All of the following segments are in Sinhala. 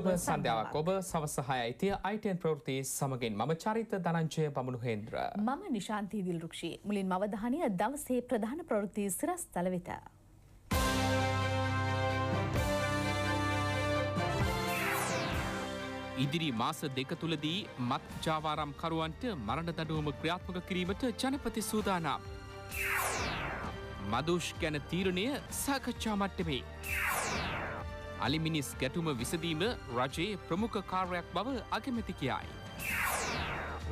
ඔබ සන්ධාවක් ඔබ සවසහය අයිතිය අයිටන් ප්‍රෘති සමගින් මම චරිත දනංචය පමුණු හෙන්ද්‍ර. මම නිශාන්තීදිල් රක්ෂි මුලින් මවධානය දවසේ ප්‍රධාන ප්‍රවෘති සිරස් තලවෙත. ඉදිරි මාස දෙක තුළදී මත් ජාවාරම්කරුවන්ට මරණ දඩුවම ක්‍රියාත්මක කිරීමට ජනපති සූදානම්. මදුෂ් ගැන තීරණය සාකච්ඡා මට්ටමේ. අලිමිනිස් ගැටුම විසඳීම රජයේ ප්‍රමුඛ කාර්යක් බව අගමැති කියයි.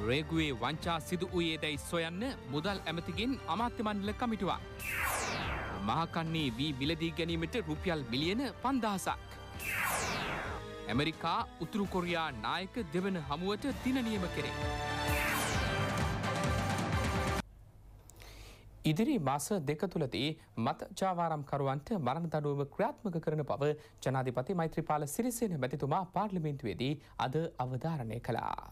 රේගුවේ වංචා සිදු වයේ දැයි සොයන්න මුදල් ඇමතිගෙන් අමාත්‍යමණ්ඩල කමිටුවක්. මහකන්නේ වී මිලදී ගැනීමට රුපියල් මිලියන පන්දහසක්. ඇමරිකා උතුරු කොරයා නායක දෙවන හමුවට දිනනියම කෙරේ. ඉදිරි මාස දෙක තුළදී මත ජාවාරම්කරුවන්ට මරණ දඩුවම ක්‍රාත්මක කරන බව ජනාධිපති මෛත්‍රපාල සිරිසෙන මැතිතුමා පාර්ලිමින්තුවේදී අද අවධාරණය කළා.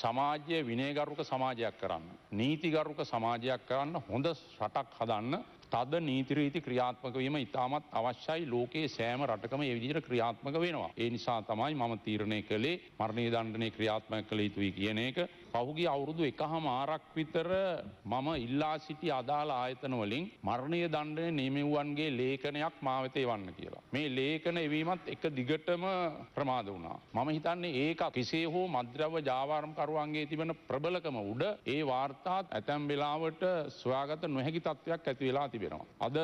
සමාජය විනයගරුක සමාජයක් කරන්න. නීතිගරුක සමාජයක් කරන්න හොඳ රටක් හදන්න තද නීතිරීති ක්‍රියාත්මක වීම ඉතාමත් අවශ්‍යයි ලෝකයේ සෑම රටකම එවිදිර ක්‍රියාත්මක වෙනවා. ඒ නිසා තමයි මම තීරණය කළේ මරණී දණ්ඩනය ක්‍රියාත්මක කළ යුතුයි කියන එක පහුගේ අවුරුදු එකහම ආරක් විතර මම ඉල්ලා සිටි අදාළ ආයතනවලින් මරණය දණ්ඩය නෙමෙව්වන්ගේ ලේඛනයක් මාවතේ වන්න කියලා. මේ ලේඛන එවීමත් එක දිගටම ප්‍රමාද වුණා. මම හිතන්නේ ඒක කෙසේ හෝ මද්‍රව ජාවාරම්කරුවන්ගේ තිබෙන ප්‍රබලකම උඩ ඒ වාර්තාත් ඇතැම් වෙලාවට ස්වාගත නොහැකි තත්ත්වයක් ඇති වෙලා තිබෙනවා. අද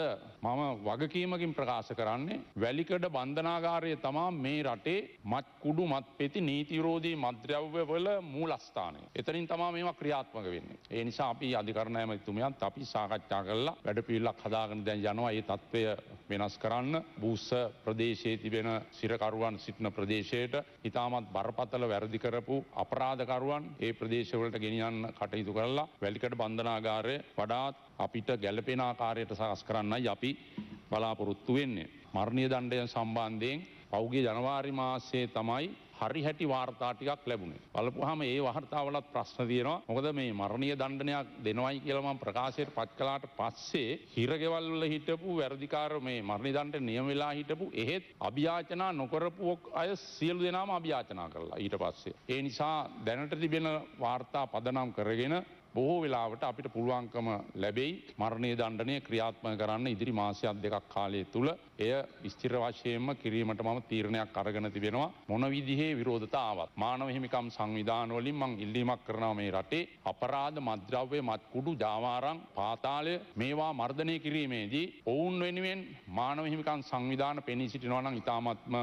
මම වගකීමකින් ප්‍රකාශ කරන්නේ වැලිකඩ බන්ධනාගාරය තමා මේ රටේ මත් කුඩු මත් පෙති නීතිරෝධී මද්‍රව්‍යවල මූලස්ථානය. එතනින් තමා මේවා ක්‍රියාත්මක වෙන්නේ. ඒ නිසා අපි අධිකරණ ඇමතිතුමියත් අපි සාකච්ඡා කරලා වැඩ පිළිලක් හදාගෙන දැන් යනවා ඒ තත්ත්වය වෙනස් කරන්න. බූස්ස ප්‍රදේශයේ තිබෙන සිරකරුවන් සිටින ප්‍රදේශයට ඉතාමත් බරපතල වැරදි කරපු අපරාධකරුවන් ඒ ප්‍රදේශවලට ගෙනියන්න කටයුතු කරලා වැලිකඩ බන්ධනාගාරය වඩාත් අපිට ගැලපෙන ආකාරයට සකස් කරන්නයි අපි බලාපොරොත්තු වෙන්නේ. මරණීය දණ්ඩය සම්බන්ධයෙන් පෞගේ ජනවාරි මාසයේ තමයි හරි හැටි වාර්තා ටිකක් ලැබුණේ. බලපුවාම ඒ වාර්තාවලත් ප්‍රශ්න තියෙනවා. මොකද මේ මරණීය දණ්ඩනයක් දෙනවයි කියලා මම ප්‍රකාශයට පත් කළාට පස්සේ හිරගෙවල් වල හිටපු වැඩිකාර මේ මරණීය දණ්ඩ නියම වෙලා හිටපු එහෙත් අභියාචනා නොකරපු අය සියලු දෙනාම අභියාචනා කළා ඊට පස්සේ. ඒ නිසා දැනට තිබෙන වාර්තා පදනම් කරගෙන බොහෝ වෙලාවට අපිට පුළුවන්කම ලැබෙයි මරණය දණ්ඩනය ක්‍රියාත්ම කරන්න ඉදිරි මාසයක් දෙකක් කාලය තුළ එය විස්චිර වශයෙන්ම කිරීමට මම තීරණයක් අරගෙන තිබෙනවා මොන විදිහේ විරෝධතාවත් මානව හිමිකම් සංවිධානවලින් මං ඉල්ලීමක් කරනවා මේ රටේ අපරාධ මද්‍රව්‍ය මත්කුඩු ජාවාරං පාතාලය මේවා මර්ධනය කිරීමේදී ඔවුන් වෙනුවෙන් මානව හිමිකම් සංවිධාන පෙනී සිටිනවනම් ඉතාමත්ම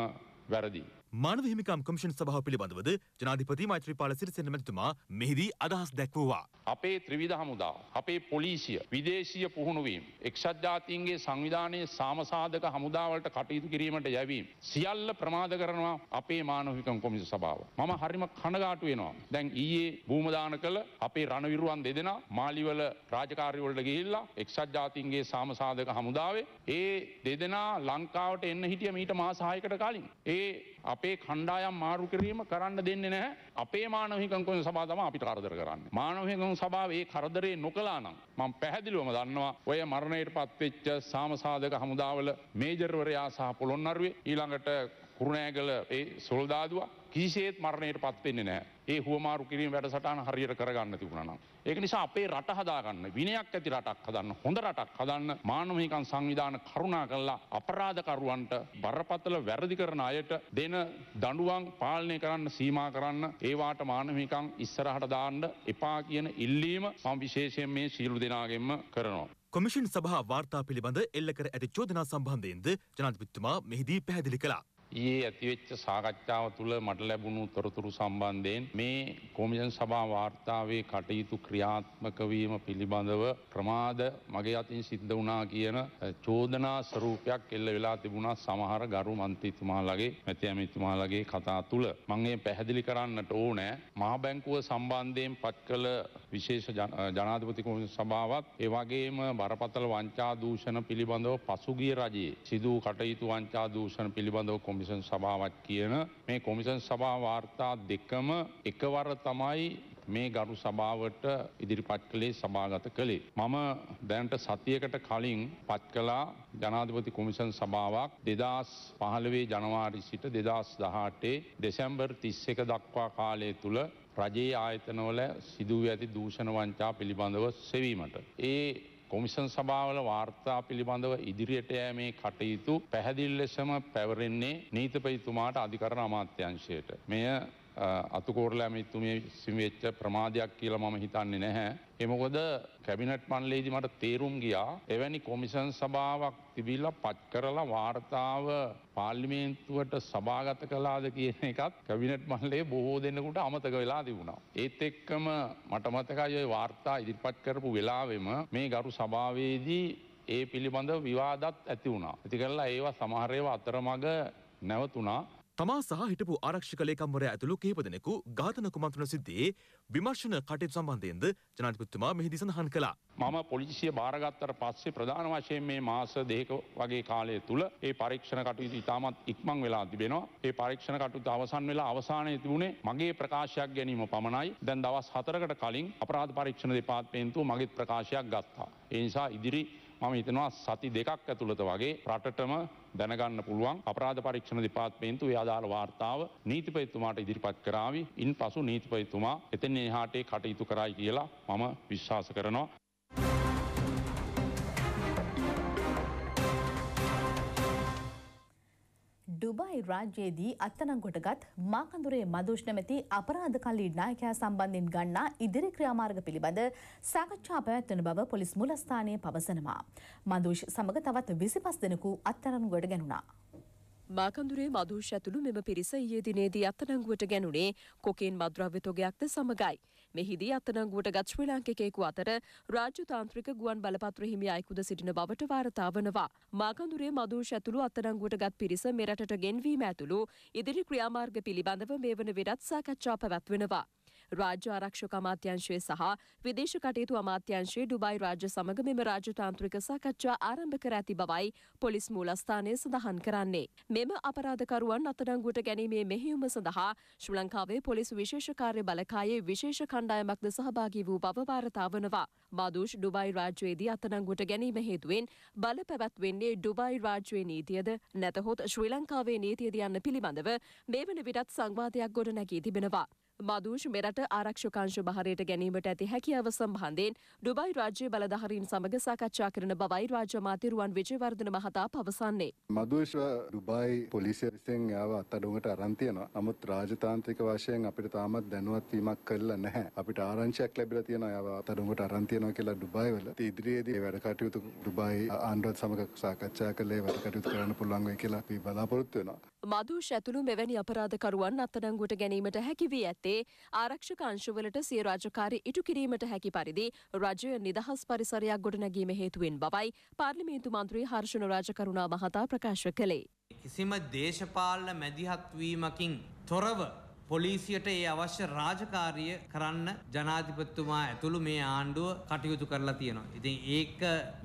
වැරදි. මානව හිමිකම් කොමිෂන් සභාව පිළිබඳවද ජනාධිපති මෛත්‍රීපාල සිරිසේන මැතිතුමා මෙහිදී අදහස් දැක්වුවා. අපේ ත්‍රිවිධ හමුදාව, අපේ පොලිසිය, විදේශීය පුහුණුවීම්, එක්සත් ජාතීන්ගේ සංවිධානයේ සාමසාධක හමුදාවලට කටයුතු කිරීමට යැවීම සියල්ල ප්‍රමාද කරනවා අපේ මානව හිමිකම් කොමිෂන් සභාව. මම හරිම කනගාටු වෙනවා. දැන් ඊයේ භූමදාන කළ අපේ රණවිරුවන් දෙදෙනා මාලිවල රාජකාරිවලට ගිහිල්ලා එක්සත් ජාතීන්ගේ සාමසාධක හමුදාවේ ඒ දෙදෙනා ලංකාවට එන්න හිටිය මීට මාස 6කට කලින් ඒ අපේ කණ්ඩායම් මාරු කිරීම කරන්න දෙන්නේ නැහැ. අපේ මානවහිකංකොන් සභාව තමයි අපිට කරදර කරන්නේ. මානවහිකං සභාව ඒ කරදරේ නොකළා නම් මම පැහැදිලිවම දන්නවා ඔය මරණයට පත්වෙච්ච සාමසාධක හමුදාවල මේජර්වරයා සහ පොළොන්නරුවේ ඊළඟට කුරුණෑගල ඒ සොල්දාදුව කිසිේත් මරණයට පත්වෙන්නේ නෑ ඒ හුවමාරු කිරීම වැඩසටාන හරියට කරගන්න තිබුණනම්. ඒක නිසා අපේ රට හදාගන්න විනයක් ඇති රටක් හදන්න හොඳ රටක් හදන්න මානමහිකන් සංවිධාන කරුණා කල්ලා අපරාධකරුවන්ට බරපතල වැරදි කරන අයට දෙන දඩුවන් පාලනය කරන්න සීම කරන්න ඒවාට මානමිකං ඉස්සරහට දාන්න එපා කියන ඉල්ලීම සම්විශේෂයෙන් මේ සීලු දෙනාගෙන්ම කරනවා. කොමිෂන් සභහ වාර්තා පිළිබඳ එල්ල කර ඇති චෝදනා සම්බන්ධයෙන්ද ජනාධපිත්තුමා මෙහිදී පැහැදිලි කලා. ඒ ඇතිවෙච්ච සාකච්ඡාව තුළ මට ලැබුණු තොරතුරු සම්බන්ධයෙන් මේ කොමිෂන් සභා වාර්තාවේ කටයුතු ක්‍රියාත්මකවීම පිළිබඳව ප්‍රමාද මගේ අතින් සිද්ධ වනා කියන චෝදනා ස්වරූපයක් එල්ල වෙලා තිබුණා සමහර ගරු මන්තීතුමාලගේ මැතිඇමිතුමාලගේ කතා තුළ. මංගේ පැහැදිලි කරන්නට ඕනෑ මහබැංකුව සම්බන්ධයෙන් පත් කළ විශේෂ ජනාධපති සභාවත් ඒවගේම බරපතල වංචා දූෂණ පිළිබඳව පසුගිය රජයේ සිදූ කටයුතු වංචා දූෂණ පිළිබඳව කොමිසන් සභාවත් කියන මේ කොමිසන් සභා වාර්තා දෙකම එකවර තමයි මේ ගරු සභාවට ඉදිරිපත් කළේ සභාගත කළේ. මම දැන්ට සතියකට කලින් පත් කලා ජනාධපති කොමිසන් සභාවක් දෙදස් පහළවේ ජනවාරි සිට දෙදස් දහටේ දෙසැම්බර් තිස් එක දක්වා කාලය තුළ රජයේ ආයතනවල සිදුව ඇති දූෂණ වංචා පිළිබඳව සෙවීමට. ඒ කොමිසන් සභාවල වාර්තා පිළිබඳව ඉදිරියට යෑමේ කටයුතු පැහැදිල් ලෙසම පැවරෙන්නේ නීතපයිතුමාට අධිකරණ අමාත්‍යංශයට. මෙය අතුකෝරලෑ මිත්තුමේ සිමවෙච්ච ප්‍රමාදයක් කියලා මම හිතන්නේ නැහැ. එමකොද කැබිනට් පන්ලේදි මට තේරුම් ගියා එවැනි කොමිසන් සභාවක් තිබිල්ල පත් කරලා වාර්තාව පාල්ලිමේන්තුවට සභාගත කලාද කියන එකත් කැබිනට් මල්ලේ බොහෝ දෙන්නකුට අමතක වෙලා තිබුණා. ඒත් එක්කම මටමතකයි වාර්තා ඉදිරිපත් කරපු වෙලාවෙම මේ ගරු සභාවේදී ඒ පිළිබඳ විවාදත් ඇති වුණා. ඇති කරලා ඒවා සමහරයව අතරමඟ නැවතුනා තමා සහ හිටපු ආරක්ෂක ලේකම්වරයා ඇතුළු කිහිප දෙනෙකු ඝාතන කුමන්ත්‍රණ සිද්ධියේ විමර්ශන කටයුතු සම්බන්ධයෙන්ද ජනාධිපතිතුමා මෙහිදී සඳහන් කළා. මම පොලිසිය භාරගත්තර පස්සේ ප්‍රධාන වශයෙන් මේ මාස දෙක වගේ කාලය තුළ ඒ පරීක්ෂණ කටයුතු ඉතාමත් ඉක්මං වෙලා තිබෙනවා. ඒ පරීක්ෂණ කටයුතු අවසන් වෙලා අවසානයේ තිබුණේ මගේ ප්‍රකාශයක් ගැනීම පමණයි. දැන් දවස් හතරකට කලින් අපරාධ පරීක්ෂණ දෙපාර්තමේන්තුව මගෙත් ප්‍රකාශයක් ගත්තා. ඒ නිසා ඉදිරි මම හිතනවා සති දෙකක් ඇතුළත වගේ රටටම දැනගන්න පුළුවන් අපරාධ පරීක්ෂණ දෙපාර්තමේන්තුව යාදාළ වාර්තාව නීතිපතිතුමාට ඉදිරිපත් කරાવી ඉන් පසු නීතිපතිතුමා එතෙන් එහාට කටයුතු කරයි කියලා මම විශ්වාස කරනවා රාජ්‍යයේදී අත්අඩංගුවටගත් මාකඳුරේ මදුෂ් නැමැති අපරාධකල්ලි නායකයා සම්බන්ධයෙන් ගන්නා ඉදිරි ක්‍රියාමාර්ග පිළිබඳ සාකච්ඡා පැවැත්වෙන බව පොලිස් මුලස්ථානය පවසනවා. මදුෂ් සමග තවත් 25 දෙනෙකු අත්අඩංගුවට ගැනුණා. මාකඳුරේ මදුෂ් ඇතුළු මෙම පිරිස ඊයේ දිනේදී අත්අඩංගුවට ගැනුණේ කොකේන් මද්‍රව්‍ය තොගයක්ද සමගයි. මෙහිදී අත්අඩංගුවට ගත් ශ්‍රී ලාංකිකයෙකු අතර රාජ්‍ය තාන්ත්‍රික ගුවන් බලපත්‍ර හිමි අයෙකුද සිටින බවට වාර්තා වනවා. මාකඳුරේ මදූෂ් ඇතුළු අත්අඩංගුවට ගත් පිරිස මෙරටට ගෙන්වීම ඇතුළු ඉදිරි ක්‍රියාමාර්ග පිළිබඳව මේ වන විරත් සාකච්ඡා පැවැත්වෙනවා. රාජ්‍ය ආරක්ෂක අමාත්‍යංශය සහ විදේශ කටයුතු අමාත්‍යංශය ඩුබයි රාජ්‍ය සමග මෙම රාජ්‍යතාන්ත්‍රික සාකච්ඡා ආරම්භ කර ඇති බවයි පොලිස් මූලස්ථානය සඳහන් කරන්නේ. මෙම අපරාධකරුවන් අත්අඩංගුවට ගැනීමේ මෙහෙයුම සඳහා ශ්‍රී ලංකාවේ පොලිස් විශේෂ කාර්ය බලකායේ විශේෂ කණ්ඩායමක්ද සහභාගී වූ බව වාර්තා වනවා. මාදූෂ් ඩුබයි රාජ්‍යයේදී අත්අඩංගුවට ගැනීම හේතුවෙන් බල පැවැත්වෙන්නේ ඩුබයි රාජ්‍යයේ නීතියද නැතහොත් ශ්‍රී ලංකාවේ නීතියද යන්න පිළිබඳව මේ වන විටත් සංවාදයක් ගොඩ නැගී තිබෙනවා. මදූෂ් මෙරට ආරක්ෂකංශ භාරයට ගැනීමට ඇති හැකියාව සම්බන්ධයෙන් ඩුබයි රාජ්‍ය බලධාරීන් සමග සාකච්ඡා කරන බවයි රාජ්‍ය මාතිරුවන් විජේවර්ධන මහතා පවසන්නේ. මදූෂ්ව ඩුබයි පොලිසිය විසින් යාව අත්අඩංගුවට අරන් තියෙනවා. නමුත් රාජතාන්ත්‍රික වශයෙන් අපිට තාමත් දැනුවත් වීමක් කරලා නැහැ. අපිට ආරංචියක් ලැබිලා තියෙනවා යාව අත්අඩංගුවට අරන් තියෙනවා කියලා ඩුබයි වල. ඉදිරියේදී වැඩ කටයුතු ඩුබයි ආණ්ඩුවත් සමග සාකච්ඡා කරලා වැඩ කටයුතු කරන්න පුළුවන් වෙයි කියලා අපි බලාපොරොත්තු වෙනවා. මදූෂ් ඇතුළු මෙවැනි අපරාධකරුවන් අත්අඩංගුවට ගැනීමට හැකි වී ඇත්තේ යටතේ ආරක්ෂක අංශවලට සිය රාජකාරි ඉටු කිරීමට හැකි පරිදි රජය නිදහස් පරිසරයක් ගොඩනැගීම හේතුවෙන් බවයි පාර්ලිමේන්තු මන්ත්‍රී හර්ෂණ රාජකරුණා මහතා ප්‍රකාශ කළේ. කිසිම දේශපාලන මැදිහත්වීමකින් තොරව පොලිසියට ඒ අවශ්‍ය රාජකාරිය කරන්න ජනාධිපත්තුමා ඇතුළු මේ ආණ්ඩුව කටයුතු කරලා තියෙනවා. ඉතින් ඒක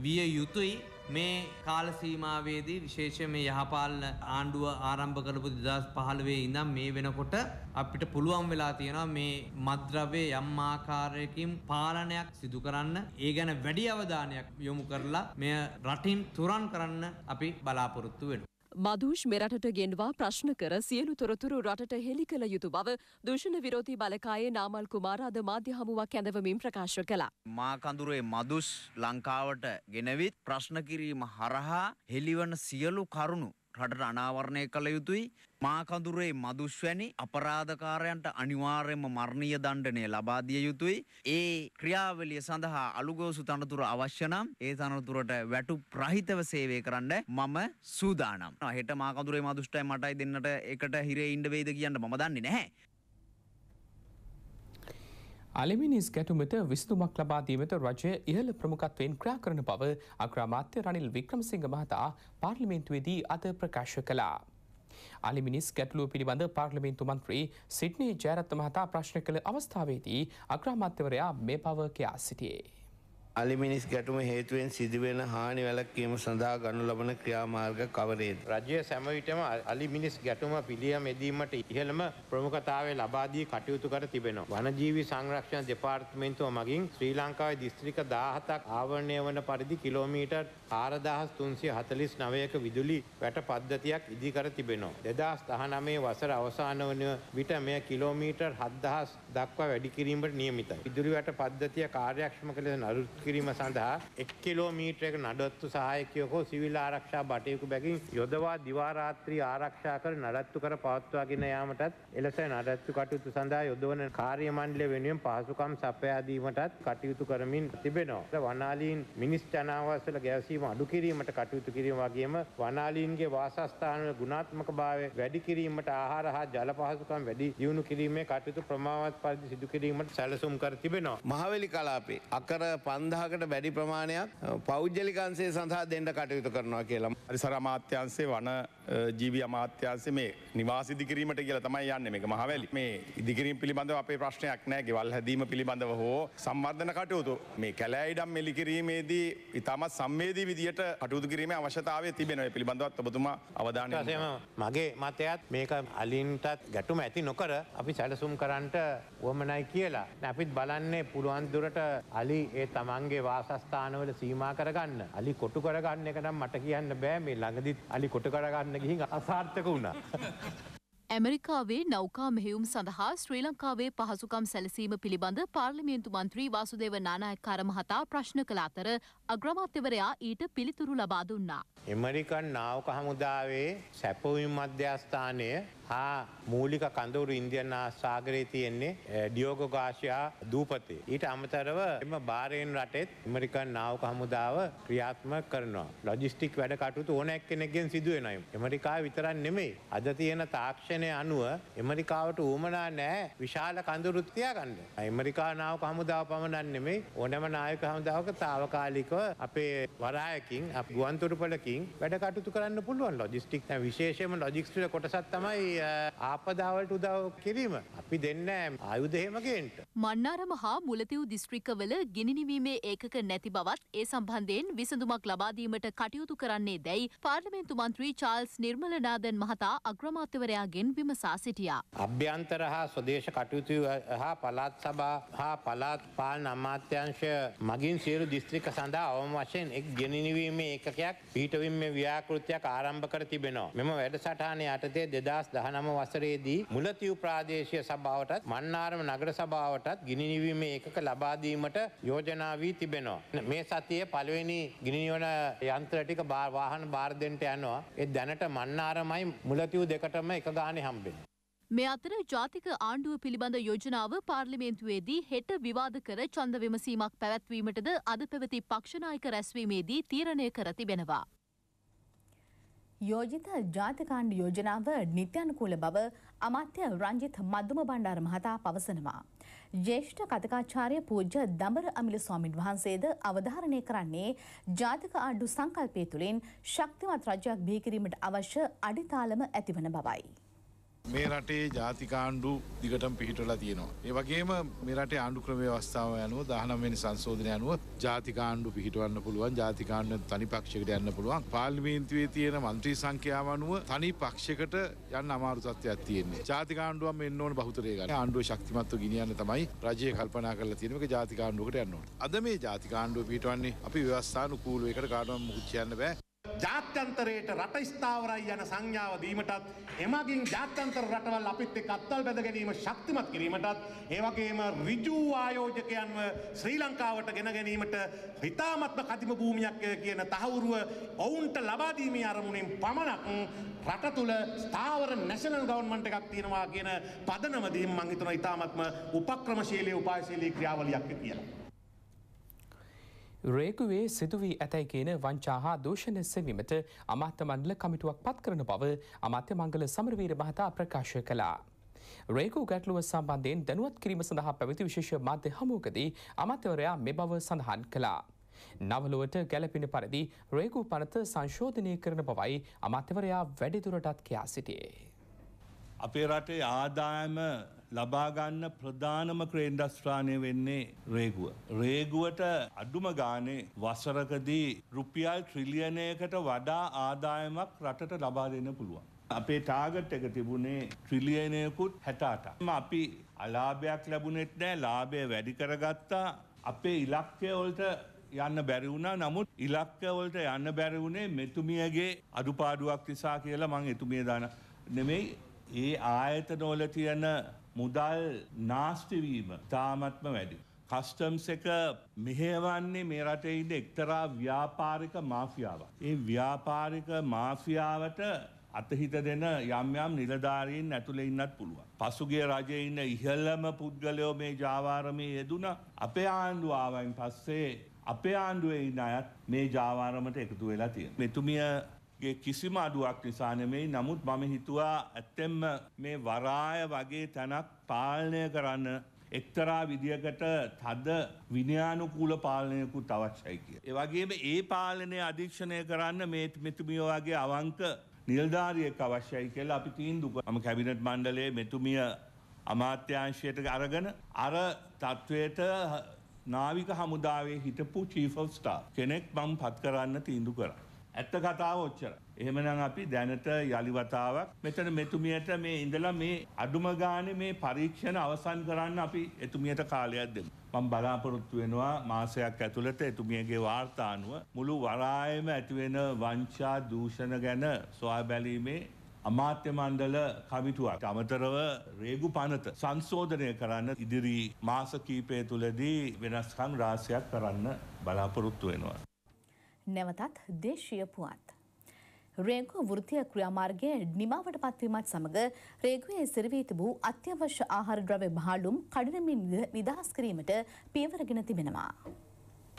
විය යුතුයි මේ කාල සීමාවේදී විශේෂයෙන් මේ යහපාලන ආණ්ඩුව ආරම්භ කරපු 2015 ඉඳන් මේ වෙනකොට අපිට පුළුවන් වෙලා තියෙනවා මේ මද්ද්‍රව්‍ය යම් ආකාරයකින් පාලනයක් සිදු කරන්න ඒ ගැන වැඩි අවධානයක් යොමු කරලා මෙය රටින් තුරන් කරන්න අපි බලාපොරොත්තු වෙනවා මදෂ් මෙරටට ගෙන්වා ප්‍රශ්න කර සියලු තොරතුරු රටට හෙළි කළ යුතු බව දූෂණ විරෝධී බලකායේ නාමල් කුමාර අද මාධ්‍ය හමුවක් ඇඳවමින් ප්‍රකාශ කළා. මා කඳුරේ මදුස් ලංකාවට ගෙනවිත් ප්‍රශ්න කිරීම හරහා හෙළිවන සියලු කරුණු රටට අනාවරණය කළ යුතුයි මාකඳුරේ මදුෂ්වැනි අපරාධකාරයන්ට අනිවාර්යම මරණීය දණ්ඩනය ලබා දිය යුතුයි. ඒ ක්‍රියාවලිය සඳහා අලුගෝසු තනතුර අවශ්‍ය නම් ඒ තනතුරට වැටු ප්‍රහිතව සේවය කරන්න මම සූදානම්. හෙට මාකඳුරේ මදුෂ්ටයි මටයි දෙන්නට එකට හිරේ ඉන්න වෙයිද කියන්න මම දන්නේ නැහැ. අලිමිනිස් ගැටුමට විසතුමක් ලබාදීමට රජය ඉහළ ප්‍රමුකත්වයෙන් ක්‍රා කරන බව අග්‍රාමාත්‍ය රනිල් වික්‍රමසිංහ මහතා පාර්ලිමේන්තුවේදී අද ප්‍රකාශ කළා. අලිමිනිස් ගැටලුව පිළිබඳ පාර්ලිමේන්තු මන්ත්‍රී සිට්නී ජයරත්ත මහතා ප්‍රශ්න කළ අවස්ථාවේදී අග්‍රාමාත්‍යවරයා මේ පව කියා සිටියේ. අලිමිනිස් ගැටුම හේතුවෙන් සිදුවෙන හානි වැලක්වීම සඳහා ගනු ලබන ක්‍රියාමාර්ග කවරේද. රජය සැමවිටම අලිමිනිස් ගැටුම පිළියම් එදීමට ඉහළම ප්‍රමුඛතාවේ ලබාදී කටයුතු කර තිබෙනවා. වනජීවි සංරක්ෂණ දෙපාර්තමේන්තුව මගින් ශ්‍රී ලංකාවේ දිස්ත්‍රික දාහතක් ආවරණය වන පරිදි කිලෝමීටර් ආරදහස් තුන්සිය හතලිස් නවයක විදුලි වැට පද්ධතියක් ඉදිකර තිබෙනවා. දෙදස් දහනමේ වසර අවසාන වන විට මෙය කිලෝමීටර් හත්දහස් දක්වා වැඩිකිරීමට නියමිත. විදුලි වැට පද්ධතිය කාර්යක්ෂම කළ නරුත්. කිරීම සඳහා එක් කිලෝමීටරයක නඩත්තු සහායකයෝ හෝ සිවිල් ආරක්ෂා බටයකු බැගින් යොදවා දිවාරාත්‍රී ආරක්ෂා කර නඩත්තු කර පවත්වාගෙන යාමටත් එලෙස නඩත්තු කටයුතු සඳහා යොදවන කාර්ය මණ්ඩලය වෙනුවෙන් පහසුකම් සපයාදීමටත් කටයුතු කරමින් තිබෙනවා. වනාලීන් මිනිස් ජනාවාසවල ගැවසීම අඩු කිරීමට කටයුතු කිරීම වගේම වනාලීන්ගේ වාසස්ථානවල ගුණාත්මක භාවය වැඩි කිරීමට ආහාර හා ජල පහසුකම් වැඩි දියුණු කිරීමේ කටයුතු ප්‍රමාවත් පරිදි සිදු කිරීමට සැලසුම් කර තිබෙනවා. මහවැලි කලාපේ අකර පන්ද පන්දහකට වැඩි ප්‍රමාණයක් පෞද්ජලිකන්සේ සඳහා දෙන්නට කටයුතු කරනවා කියලා. අරිසර අමාත්‍යන්සේ වන ජීවි අමාත්‍යන්සේ මේ නිවාස ඉදිකිරීමට කියලා තමයි යන්න මේ මහවැලි මේ ඉදිකිරීම පිළිබඳව අපේ ප්‍රශ්නයක් නෑ ගෙවල් හැදීම පිළිබඳව හෝ සම්වර්ධන කටයුතු මේ කැලෑයිඩම් මෙලිකිරීමේදී ඉතාමත් සම්මේදී විදිට කටුතු කිරීම අවශ්‍යතාව තිබෙනව පිළිබඳවත් ඔබතුමා අවධානයම මගේ මතයත් මේක අලින්ටත් ගැටුම ඇති නොකර අපි සැලසුම් කරන්නට වුවමනයි කියලා. නැපිත් බලන්නේ පුළුවන්දුරට අලි ඒ තමන් තමන්ගේ වාසස්ථානවල සීමා කරගන්න අලි කොටු කරගන්න එක නම් මට කියන්න බෑ මේ ළඟදිත් අලි කොට කරගන්න ගිහින් අසාර්ථක වුණා. ඇමරිකාවේ නෞකා මෙහෙුම් සඳහා ශ්‍රී ලංකාවේ පහසුකම් සැලසීම පිළිබඳ පාර්ලිමේන්තු මන්ත්‍රී වාසුදේව නානායක්කාර මහතා ප්‍රශ්න කළ අතර අග්‍රමාත්‍යවරයා ඊට පිළිතුරු ලබා දුන්නා. ඇමරිකන් නාවක හමුදාවේ සැපවීම් මධ්‍යස්ථානය හා මූලික කඳවුරු ඉන්දියන් සාගරයේ තියෙන්නේ ඩියෝගෝගාශයා දූපතේ. ඊට අමතරව එම බාරයෙන් රටෙත් ඇමරිකන් නාවක හමුදාව ක්‍රියාත්ම කරනවා. ලොජිස්ටික් වැඩ කටයුතු ඕනැක් කෙනෙක්ගෙන් සිදුවෙනයි. ඇමරිකා විතරන් නෙමෙයි. අද තියෙන තාක්ෂණය අනුව ඇමරිකාවට ඌමනා නෑ විශාල කඳුරුත් තියාගන්න. ඇමරිකා නාවක හමුදාව පමණක් නෙමෙයි ඕනම නායක හමුදාවක తాවකාලිකව අපේ වරායකින් අප ගුවන්තොටුපළකින් වැඩ කටයුතු කරන්න පුළුවන්. ලොජිස්ටික් විශේෂයෙන්ම ලොජිස්ටික් කොටසක් තමයි ආපදාවලට උදව් කිරීම අපි දෙන්නෑම් අයුදහෙමගෙන්ට. මන්නාරම හා මුලතිව් දිස්ත්‍රික්කවල ගිනිනිවීමේ ඒකක නැති බවත් ඒ සම්බන්ධයෙන් විසඳුමක් ලබාදීමට කටයුතු කරන්නේ දැයි පාර්ලිමේන්තු මන්ත්‍රී චාල්ස් නිර්මලනාදන් මහතා අග්‍රමාත්‍යවරයාගෙන් විමසා සිටියා. අභ්‍යන්තර හා ස්වදේශ කටයුතු හා පළාත් සභා හා පළාත් පාලන අමාත්‍යංශය මගින් සියලු දිස්ත්‍රික සඳහා අවම වශයෙන් එක් ගෙනනිවීමේ ඒකයක් පීටවිම් ව්‍යාකෘතියක් ආරම්භ කර තිබෙනවා. මෙම වැඩසටහන යටතේ දෙදස් දහන 19 වසරේදී මුලතිව් ප්‍රාදේශීය සභාවටත් මන්නාරම නගර සභාවටත් ගිනි නිවීමේ ඒකක ලබා දීමට යෝජනා වී තිබෙනවා. මේ සතියේ පළවෙනි ගිනි නිවන යන්ත්‍ර ටික වාහන බාර දෙන්නට යනවා. ඒ දැනට මන්නාරමයි මුලතිව් දෙකටම එක ගානේ හම්බෙන්නේ. මේ අතර ජාතික ආණ්ඩුව පිළිබඳ යෝජනාව පාර්ලිමේන්තුවේදී හෙට විවාද කර චන්ද විමසීමක් පැවැත්වීමටද අද පැවති පක්ෂනායක රැස්වීමේදී තීරණය කර තිබෙනවා. යෝජිත ජාතිකාණ්ඩ යෝජනාව නිත්‍යනුකූල බව අමාත්‍ය රංජිත් මධ්දුම බණ්ඩාර මහතා පවසනවා. ජේෂ්ඨ කතකාචාර්ය පූජ්‍ය දඹර අමිල ස්වාමින් වහන්සේද අවධාරණය කරන්නේ ජාතික ආණ්ඩු සංකල්පය තුළින් ශක්තිමත් රජයක් බිහිකිරීමට අවශ්‍ය අඩිතාලම ඇතිවන බවයි. මේ රටේ ජාතිකාණ්ඩු දිගටම පිහිටලා තියෙනවා. ඒ වගේම මේ රටේ ආණ්ඩු ක්‍රම ව්‍යවස්ථාව අනුව 19 වෙනි සංශෝධනය අනුව ජාතිකාණ්ඩු පිහිටවන්න පුළුවන්, ජාතිකාණ්ඩු තනි පක්ෂයකට යන්න පුළුවන්. පාර්ලිමේන්තුවේ තියෙන മന്ത്രി සංඛ්‍යාව අනුව තනි පක්ෂයකට යන්න අමාරු තත්ත්වයක් තියෙන්නේ. ජාතිකාණ්ඩුවම එන්න ඕන බහුතරය ගන්න. ආණ්ඩුවේ ශක්තිමත්ව ගෙනියන්න තමයි රජය කල්පනා කරලා තියෙන එක ජාතිකාණ්ඩුවකට යන්න ඕන. අද මේ ජාතිකාණ්ඩුව පිහිටවන්නේ අපි ව්‍යවස්ථානුකූලව ඒකට කාටවත් මුකුත් කියන්න බෑ. ජාත්‍යන්තරයට රට ස්ථාවරයි යන සංඥාව දීමටත් එමගින් ජාත්‍යන්තර රටවල් අපිත් එක්ක අත්වල් බැඳ ගැනීම ශක්තිමත් කිරීමටත් ඒ වගේම ඍජු ආයෝජකයන්ව ශ්‍රී ලංකාවට ගෙන ගැනීමට හිතාමත්ම කදිම භූමියක් කියන තහවුරුව ඔවුන්ට ලබා දීමේ අරමුණෙන් පමණක් රට තුල ස්ථාවර නැෂනල් ගවර්න්මන්ට් එකක් තියෙනවා කියන පදනම දීම මම හිතනවා ඉතාමත්ම උපක්‍රමශීලී උපායශීලී ක්‍රියාවලියක් කියලා. රේගුවේ සිදුවී ඇතැයි කියන වංචා හා දූෂණ සෙවීමට අමාත්‍ය මණ්ඩල කමිටුවක් පත් කරන බව අමාත්‍ය මංගල සමරවීර මහතා ප්‍රකාශ කළා. රේකු ගැටලුව සම්බන්ධයෙන් දැනුවත් කිරීම සඳහා පැවති විශේෂ මාධ්‍ය හමුවකදී අමාත්‍යවරයා මෙ බව සඳහන් කළා. නවලුවට ගැලපෙන පරිදි රේකු පනත සංශෝධනය කරන බවයි අමාත්‍යවරයා වැඩිදුරටත් කියා සිටියේ. අපේ රටේ ආදායම ලබාගන්න ප්‍රධානම ක්‍රේන්ඩස්ට්‍රානය වෙන්නේ රේගුව. රේගුවට අඩුම ගානේ වසරකදී රුපියල් ට්‍රිලියනයකට වඩා ආදායමක් රටට ලබා දෙන්න පුළුවන්. අපේ ටාගට් එක තිබුණේ ට්‍රිලියනයකුත් හැටාට. අපි අලාභයක් ලැබුණෙත් නෑ ලාභය වැඩි කරගත්තා අපේ ඉලක්කය ඔොල්ට යන්න බැරි වුණා නමුත් ඉලක්කවලට යන්න බැරි වුණේ මෙතුමියගේ අඩුපාඩුවක් නිසා කියලා මං එතුමිය දාන නෙමෙයි ඒ ආයතනවල තියෙන මුදල් නාස්තිවීම තාමත්ම වැඩි. කස්ටම්ස් එක මෙහෙවන්නේ මේ රටේ ඉඳ එක්තරා ව්‍යාපාරික මාෆියාවක්. ඒ ව්‍යාපාරික මාෆියාවට අතහිත දෙන යම් යම් නිලධාරීන් ඇතුළේ ඉන්නත් පුළුවන්. පසුගිය රජයේ ඉන්න ඉහළම පුද්ගලයෝ මේ ජාවාරමේ යෙදුණා. අපේ ආණ්ඩුව ආවයින් පස්සේ අපේ ආණ්ඩුවේ ඉන්න අයත් මේ ජාවාරමට එකතු වෙලා තියෙනවා. මෙතුමිය ගේ කිසිම අඩුවක් නිසා නෙමෙයි. නමුත් මම හිතුවා ඇත්තෙන්ම මේ වරාය වගේ තැනක් පාලනය කරන්න එක්තරා විදිහකට තද විනයානුකූල පාලනයකුත් අවශ්‍යයි කිය. ඒ වගේම ඒ පාලනය අධීක්ෂණය කරන්න මේ මෙතුමිය වගේ අවංක නිලධාරියෙක් අවශ්‍යයි කියලා අපි තීන්දුව මම කැබිනට් මණ්ඩලයේ මෙතුමිය අමාත්‍යංශයට අරගෙන අර තත්ත්වයට නාවික හමුදාවේ හිටපු චීෆ් ඔෆ් ස්ටාෆ් කෙනෙක් මම පත් කරන්න තීන්දුව කරා. ඇත්ත කතාව ඔච්චර. එහෙමනම් අපි දැනට යලි වතාවක් මෙතන මෙතුමියට මේ ඉඳලා මේ අඩුම ගානේ මේ පරීක්ෂණ අවසන් කරන්න අපි එතුමියට කාලයක් දෙමු. මම බලාපොරොත්තු වෙනවා මාසයක් ඇතුළත එතුමියගේ වාර්තා අනුව මුළු වරායෙම ඇති වෙන වංචා දූෂණ ගැන සොයා බැලීමේ අමාත්‍ය මණ්ඩල කමිටුවක් අමතරව රේගු පනත සංශෝධනය කරන්න ඉදිරි මාස කීපය තුළදී වෙනස්කම් රාශියක් කරන්න බලාපොරොත්තු වෙනවා. නැවතත් දේශීය පුවත්. රේගු වෘතිය ක්‍රියාමාර්ගයේ නිමාවට පත්වීමත් සමඟ රේගුවේ සිරවී තිබූ අත්‍යවශ්‍ය ආහාර ද්‍රව්‍ය බහලුම් කඩිනමින් නිදහස් කිරීමට පියවරගෙන තිබෙනවා.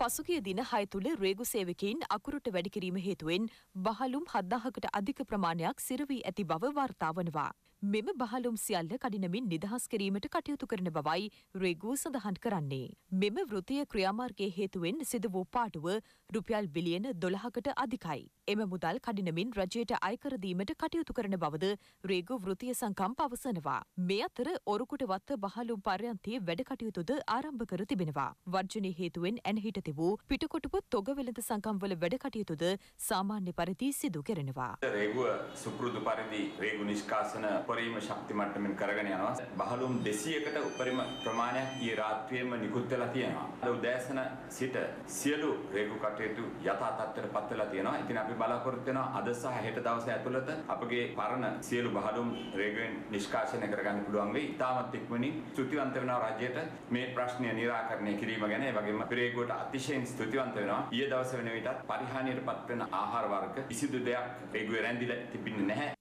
පසුගිය දින හය තුළ රේගු සේවකයින් අකුරට වැඩිකිරීම හේතුවෙන් බහලුම් හද්දාහකට අධික ප්‍රමාණයක් සිරවී ඇති බව වර්තාවනවා. මෙම බහලුම් සියල්ල කඩිනමින් නිදහස් කිරීමට කටයුතු කරන බවයි රේගූ සඳහන් කරන්නේ. මෙම වෘතිය ක්‍රියාමාර්ගයේ හේතුවෙන් සිදු වූ පාටුව රුපියල් බිලියන දොළහකට අධිකයි. එම මුදල් කඩිනමින් රජයට අයකරදීමට කටයුතු කරන බවද රේගු වෘතිය සංකම් පවසනවා. මේ අතර ඔරුකුට වත්ත බහලුම් පර්යන්තයේ වැඩ කටයුතුද ආරම්භ කර තිබෙනවා. වර්ජනය හේතුවෙන් ඇනහිට තිබූ පිටකොටුප තොග වෙළඳ සංකම්වල වැඩ කටයුතුද සාමාන්‍ය පරිදි සිදු කරනවා. රේගුව සුපුරුදු පරිදි රේගු නිෂ්කාසන උපරිම ශක්ති මට්ටමින් කරගෙන යනවා. බහලුම් 200කට උපරිම ප්‍රමාණයක් ඊ රාත්‍රියේම නිකුත් වෙලා තියෙනවා. අද උදෑසන සිට සියලු රේගු කටයුතු යථා තත්ත්වයට පත් වෙලා තියෙනවා. ඉතින් අපි බලාපොරොත්තු වෙනවා අද සහ හෙට දවස ඇතුළත අපගේ පරණ සියලු බහලුම් රේගුවෙන් නිෂ්කාශනය කරගන්න පුළුවන් වෙයි. ඉතාමත් ඉක්මනින් ස්තුතිවන්ත වෙනවා රජයට මේ ප්‍රශ්නය निराකරණය කිරීම ගැන ඒ වගේම රේගුවට අතිශයින් ස්තුතිවන්ත වෙනවා. ඊයේ දවස වෙන විටත් පරිහානියටපත් වෙන ආහාර වර්ග කිසිදු දෙයක් රේගුවේ රැඳිලා තිබෙන්නේ නැහැ.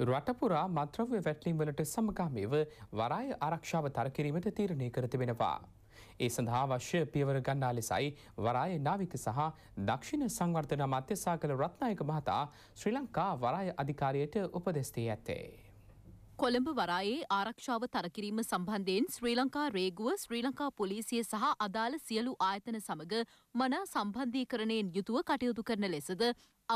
රටපුරා මත්‍රව්‍ය වැටලීම්වලට සමගාමීව වරාය ආරක්ෂාව තරකිරීමට තීරණය කර තිබෙනවා. ඒ සඳහා අවශ්‍ය පියවර ගන්නා ලෙසයි වරාය නාවික සහ දක්ෂිණ සංවර්ධන මධ්‍යසා කළ රත්නායක මහතා ශ්‍රී ලංකා වරාය අධිකාරියට උපදෙස්තී ඇත්තේ. කොළඹ වරායේ ආරක්ෂාව තරකිරීම සම්බන්ධයෙන් ශ්‍රී ලංකා රේගුව ශ්‍රී ලංකා පොලිසිය සහ අදාළ සියලු ආයතන සමග මනා සම්බන්ධීකරණයෙන් යුතුව කටයුතු කරන ලෙසද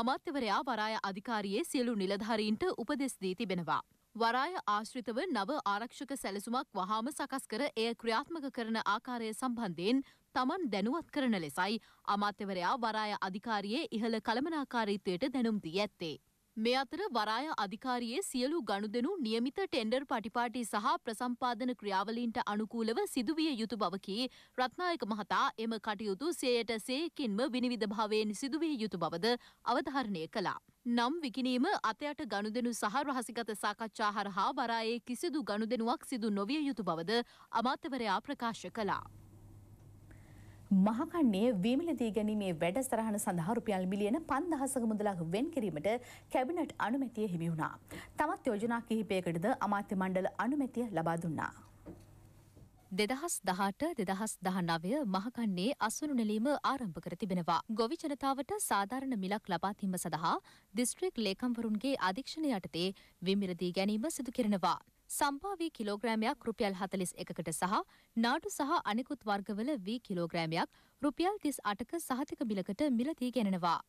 අමාත්‍යවරයා වරාය අධිකාරියේ සියලු නිලධාරීන්ට උපදෙස් දී තිබෙනවා. වරාය ආශ්‍රිතව නව ආරක්ෂක සැලසුමක් වහාම සකස් කර එය ක්‍රියාත්මක කරන ආකාරය සම්බන්ධයෙන් තමන් දැනුවත් කරන ලෙසයි අමාත්‍යවරයා වරාය අධිකාරියේ ඉහළ කළමනාකාරීත්වයට දැනුම් දී ඇත්තේ. මේ අතර වරාය අධිකාරියේ සියලු ගණුදෙනු නියමිත ටෙන්ඩර් පටිපාටි සහ ප්‍රසම්පාදන ක්‍රියාවලින්ට අනුකූලව සිදුවිය යුතු බවකි රත්නායක මහතා එම කටයුතු සේයට සේකින්ම විනිවිධ භාවයෙන් සිදුවිය යුතු බවද අවධාරණය කළා. නම් විකිනීම අතයට ගණුදෙනු සහ රහසිගත සාකච්ඡා හරහා වරායේ කිසිදු ගණුදෙනුවක් සිදු නොවිය යුතු බවද අමාත්‍යවරයා ප්‍රකාශ කළා. මහකන්නේ වීමලදී ගැනීමේ වැඩ සරහන සඳහාරුපියල් මිලියන පන්දහසක මුදලක් වෙන් කිරීමට කැබිනට් අනුමැතිය හිමි වුණා. තමත් යෝජනා කිහිපයකටද අමාත්‍ය මණ්ඩල අනුමැතිය ලබා දුන්නා. දෙදහස් දහට දෙදහස් දහ නවය මහකන්නේ අසුනුනැලීම ආරම්භ කර තිබෙනවා. ගොවි ජනතාවට සාධාරණ මිලක් ලබාතිම සඳහා දිස්ත්‍රික් ලේකම්වරුන්ගේ අධීක්ෂණ යටතේ විමිරදී ගැනීම සිදු කරනවා. සම්භාවී කිලෝග්‍රෑමයක් රුපියල් 41කට සහ නාඩු සහ අනිකුත් වර්ගවල වී කිලෝග්‍රෑමයක් රුපියල් 38ක සහතික බිලකට මිලදී ගෙනෙනවා.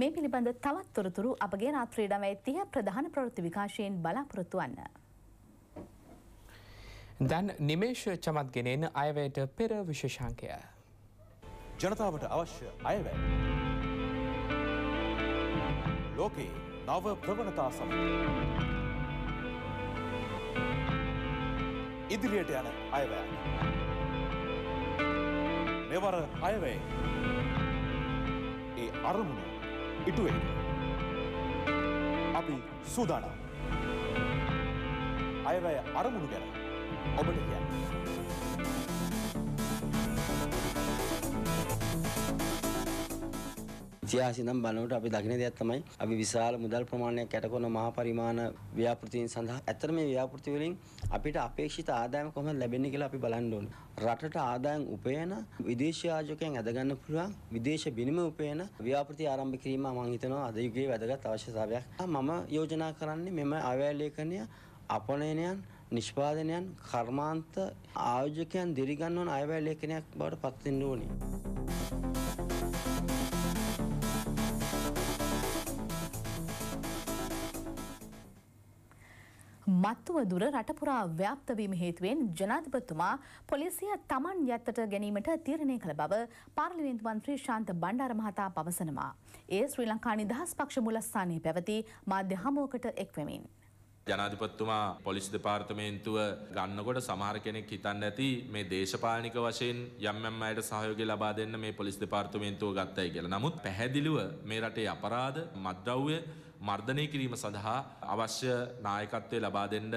මේ පිළිබඳ තවත් තොරතුරු අපගේ රාත්‍රී 9:30 ප්‍රධාන ප්‍රවෘත්ති විකාශයෙන් බලාපොරොත්තු වන්න. දැන් නිමේෂ චමත් ගෙනෙන අයවැයට පෙර විශේෂාංකය. ජනතාවට අවශ්‍ය අයවැය. ලෝකේ නව ප්‍රවණතා සමඟ ඉදිරියට යන අයවැය මෙවර අයවැය ඒ අරමුණු ඉටුවේ අපි සූදානම් අයවැය අරමුණු ගැන ඔබට කියන්න. ඉතිහාසය නම් බලනකොට අපි දකින දෙයක් තමයි අපි විශාල මුදල් ප්‍රමාණයක් කැටකොන මහා පරිමාණ ව්‍යාපෘතීන් සඳහා ඇත්තට මේ ව්‍යාපෘති වලින් අපිට අපේක්ෂිත ආදායම කොහොමද ලැබෙන්නේ කියලා අපි බලන්න ඕනේ. රටට ආදායම් උපයන විදේශ ආයෝජකයන් ඇදගන්න පුළුවන් විදේශ බිනිම උපයන ව්‍යාපෘති ආරම්භ කිරීම මම හිතනවා අද යුගයේ වැදගත් අවශ්‍යතාවයක්. මම යෝජනා කරන්නේ මෙම අව්‍යාලේඛනය අපනයනයන් නිෂ්පාදනයන් කර්මාන්ත ආයෝජකයන් දිරිගන්වන අයවැය ලේඛනයක් බවට පත් වෙන්න ඕනේ. මත්තුව දුර රටපුරා ව්‍යාප්තවීම හේතුවෙන් ජනාධිපතිතුමා පොලිසිය තමන් යත්තට ගැනීමට තීරණය කළ බව පාර්ලිමේන්තු මන්ත්‍රී ශාන්ත බණ්ඩාර මහතා පවසනවා. ඒ ශ්‍රී ලංකා නිදහස් පක්ෂ මුලස්ථානයේ පැවති මාධ්‍ය හමුවකට එක්වෙමින්. ජනාධිපත්තුමා පොලිස් දෙපාර්තමේන්තුව ගන්නකොට සමහර කෙනෙක් හිතන්න ඇති මේ දේශපාලික වශයෙන් යම්යම් අයට සහයෝගය ලබා දෙන්න මේ පොලිස් දෙපාර්තමේන්තුව ගත්තයි කියලා. නමුත් පැහැදිලිව මේ රටේ අපරාධ මද්ද්‍රව්‍ය මර්ධනය කිරීම සඳහා අවශ්‍ය නායකත්වය ලබා දෙන්න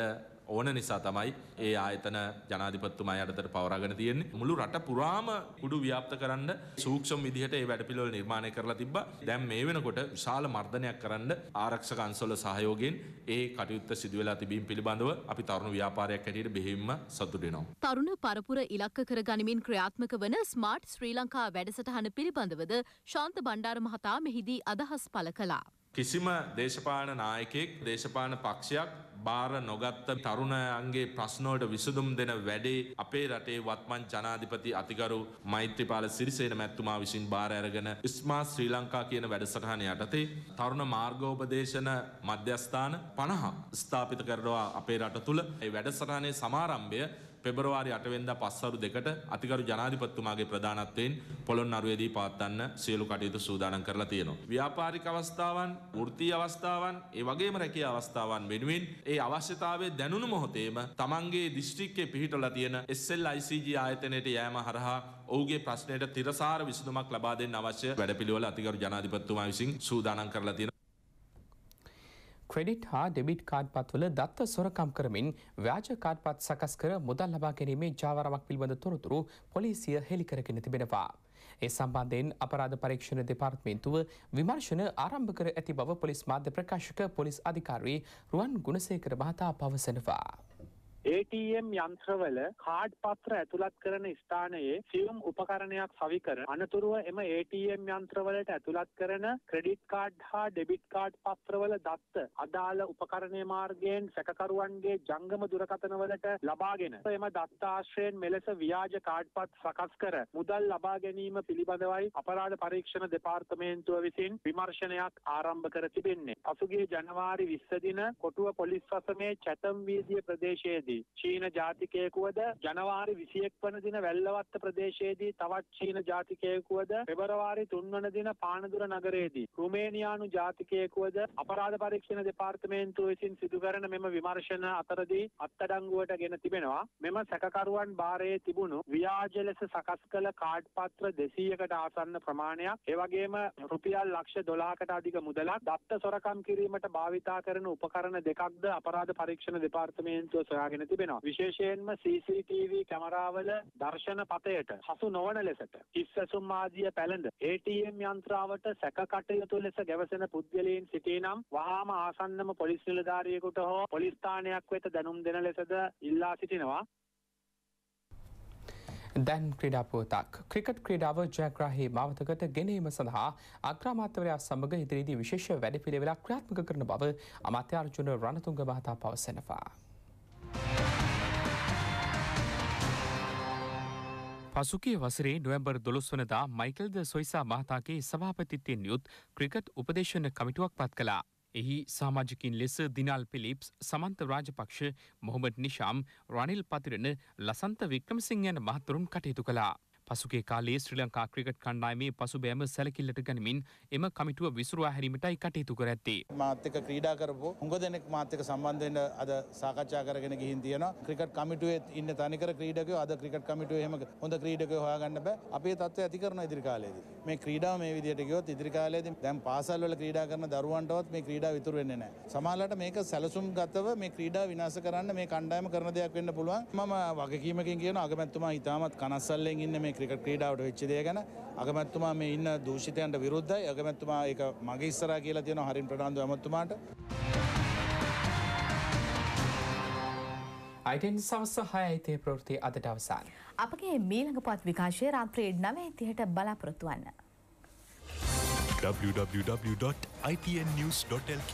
ඕන නිසා තමයි ඒ ආයතන ජනාධිපත්තුමා යටතට පවරාගෙන තියෙන්නේ. මුළු රට පුරාම කුඩු ව්‍යාප්ත කරන්න සූක්ෂම විදිහට ඒ වැඩපිළිවෙල නිර්මාණය කරලා තිබ්බා. දැන් මේ වෙනකොට විශාල මර්ධනයක් කරන්න ආරක්ෂක අංශවල සහයෝගයෙන් ඒ කටයුත්ත සිදු වෙලා තිබීම පිළිබඳව අපි තරුණ ව්‍යාපාරයක් හැටියට බෙහෙවින්ම සතුටු වෙනවා. තරුණ පරපුර ඉලක්ක කරගනිමින් ක්‍රියාත්මක වන ස්මාර්ට් ශ්‍රී ලංකා වැඩසටහන පිළිබඳවද ශාන්ත බණ්ඩාර මහතා මෙහිදී අදහස් පළ කළා. කිසිම දේශපාන නායකෙක් දේශපාන පක්ෂයක් බාර නොගත්ත තරුණයන්ගේ ප්‍රශ්නෝට විසඳුම් දෙන වැඩේ අපේ රටේ වත්මන් ජනාධිපති අතිගරු මෛත්‍රපාල සිරිසේන මැත්තුමා විසින් බාර ඇරගෙන ස්මා ශ්‍රී ලංකා කියන වැඩසටහන යටතේ තරුණ මාර්ගෝපදේශන මධ්‍යස්ථාන පණහා ස්ථාපිත කරනවා අපේ රට තුළ ඒ වැඩසටහනේ සමාරම්භය පෙබරවාරි අටවෙන්දා පස්සරු දෙකට අතිකරු ජනාධිපත්තුමාගේ ප්‍රධානත්වයෙන් පොළොන්නරුවේදී පවත්වන්න සියලු කටයුතු සූදානම් කරලා තියෙනවා. ව්‍යාපාරික අවස්ථාවන්, වෘත්තීය අවස්ථාවන්, ඒ වගේම රැකියා අවස්ථාවන් වෙනුවෙන් ඒ අවශ්‍යතාවයේ දැනුණු මොහොතේම තමන්ගේ දිස්ත්‍රික්කයේ පිහිටලා තියෙන SLICG ආයතනයට යෑම හරහා ඔහුගේ ප්‍රශ්නයට තිරසාර විසඳුමක් ලබා දෙන්න අවශ්‍ය වැඩපිළිවෙල අතිගරු ජනාධිපතිතුමා විසින් සූදානම් කරලා තියෙනවා. ක්‍රෙඩිට් හා ඩෙබිට් කාඩ්පත්වල දත්ත සොරකම් කරමින් ව්‍යාජ කාඩ්පත් සකස් කර මුදල් ලබා ගැනීමේ ජාවාරමක් පිළිබඳ තොරතුරු පොලිසිය හෙළිකරගෙන තිබෙනවා. ඒ සම්බන්ධයෙන් අපරාධ පරීක්ෂණ දෙපාර්තමේන්තුව විමර්ශන ආරම්භ කර ඇති බව පොලිස් මාධ්‍ය ප්‍රකාශක පොලිස් අධිකාරී රුවන් ගුණසේකර මහතා පවසනවා. ATM යන්ත්‍රවල කාඩ් පත්‍ර ඇතුළත් කරන ස්ථානයේ සියුම් උපකරණයක් සවි කර අනතුරුව එම ATM යන්ත්‍රවලට ඇතුළත් කරන ක්‍රෙඩිට් කාඩ් හා ඩෙබිට් කාඩ් පත්‍රවල දත්ත අදාළ උපකරණයේ මාර්ගයෙන් සැකකරුවන්ගේ ජංගම දුරකථනවලට ලබාගෙන එම දත්ත ආශ්‍රයෙන් මෙලෙස ව්‍යාජ කාඩ්පත් සකස් කර මුදල් ලබා ගැනීම පිළිබඳවයි අපරාධ පරීක්ෂණ දෙපාර්තමේන්තුව විසින් විමර්ශනයක් ආරම්භ කර තිබෙන්නේ. පසුගිය ජනවාරි 20 දින කොටුව පොලිස් වසමේ චැතම් වීදිය ප්‍රදේශයේදී ඇති. චීන ජාතිකයෙකුවද ජනවාරි 21 වන දින වැල්ලවත්ත ප්‍රදේශයේදී තවත් චීන ජාතිකයෙකුවද පෙබරවාරි 3 වන දින පානදුර නගරයේදී රුමේනියානු ජාතිකයෙකුවද අපරාධ පරීක්ෂණ දෙපාර්තමේන්තුව විසින් සිදු කරන මෙම විමර්ශන අතරදී අත්අඩංගුවට ගෙන තිබෙනවා. මෙම සැකකරුවන් බාරයේ තිබුණු ව්‍යාජ ලෙස සකස් කළ කාඩ් පත්‍ර 200කට ආසන්න ප්‍රමාණයක්, ඒ වගේම රුපියල් ලක්ෂ 12කට අධික මුදලක් දත්ත සොරකම් කිරීමට භාවිතා කරන උපකරණ දෙකක්ද අපරාධ පරීක්ෂණ දෙපාර්තමේන්තුව සොයාගෙන කරගෙන තිබෙනවා. විශේෂයෙන්ම CCTV කැමරාවල දර්ශන පතයට හසු නොවන ලෙසට හිස්සසුම් ආදිය පැළඳ ATM යන්ත්‍රාවට සැකකටයුතු ලෙස ගැවසෙන පුද්ගලයන් සිටිනම් වහාම ආසන්නම පොලිස් නිලධාරියෙකුට හෝ පොලිස් ස්ථානයක් වෙත දැනුම් දෙන ලෙසද ඉල්ලා සිටිනවා. දැන් ක්‍රඩාපෝතක් ක්‍රිකට් ක්‍රඩාව ජයග්‍රහහි භාවතකට ගැනීම සඳහා අක්‍රමාත්වරයා සමඟ ඉදිරිදි විශේෂ වැඩ පිළිවෙලා ක්‍රාත්මක කරන බව අමත්‍යාර්ජුන රණතුංග මහතා පවසනවා. පසුගේ වසරේ නොවැම්බර් දොළොස් වනදා මයිකල්ද සොයිසා මහතාගේ සභාපතිත්තයෙන් යුත් ක්‍රිකට් උපදේශන කමිටුවක් පත් කලා. එහි සාමාජිකින් ලෙස දිනල් පිලිප්ස් සමන්ත රාජපක්ෂ මොහොමට නිශාම් රනිල් පතිරණ ලසන්ත වික්‍රමසිං යන මහතුරුන් කටයුතු කලා. පසුගේ කාලේ ශ්‍රී ලංකා ක්‍රිකට් කණ්ඩායමේ පසුබෑම සැලකිල්ලට ගනිමින් එම කමිටුව විසුරුවා හැරීමටයි කටයුතු කර ඇත්තේ. මාත් එක්ක ක්‍රීඩා කරපු හුඟ දෙනෙක් මාත් එක්ක සම්බන්ධ වෙන්න අද සාකච්ඡා කරගෙන ගිහින් තියෙනවා. ක්‍රිකට් කමිටුවේ ඉන්න තනිකර ක්‍රීඩකයෝ අද ක්‍රිකට් කමිටුවේ එහෙම හොඳ ක්‍රීඩකයෝ හොයාගන්න බෑ. අපේ තත්ත්වය ඇති කරන ඉදිරි කාලයේදී. මේ ක්‍රීඩාව මේ විදිහට ගියොත් ඉදිරි කාලයේදී දැන් පාසල් වල ක්‍රීඩා කරන දරුවන්ටවත් මේ ක්‍රීඩා ඉතුරු වෙන්නේ නැහැ. සමහරවිට මේක සැලසුම් ගතව මේ ක්‍රීඩා විනාශ කරන්න මේ කණ්ඩායම කරන දෙයක් වෙන්න පුළුවන්. මම වගකීමකින් කියන අගමැතිතුමා ඉතාමත් කනස්සල්ලෙන් ඉන්න මේ ක්‍රිකට් ක්‍රීඩාවට වෙච්ච දේ ගැන අගමැතිතුමා මේ ඉන්න දූෂිතයන්ට විරුද්ධයි. අගමැතිතුමා ඒක මගේ ඉස්සරහා කියලා තියෙනවා හරින් ප්‍රනාන්දු ඇමතුමාට. අයිටන් සවස්ස හයයිතේ ප්‍රෘති අදට අවසාන. අපගේ මීළඟ පොත් විකාශය රාත්‍රයේ නවය තිහට බලාපොරොත්තුවන්න. www.itnnews.lk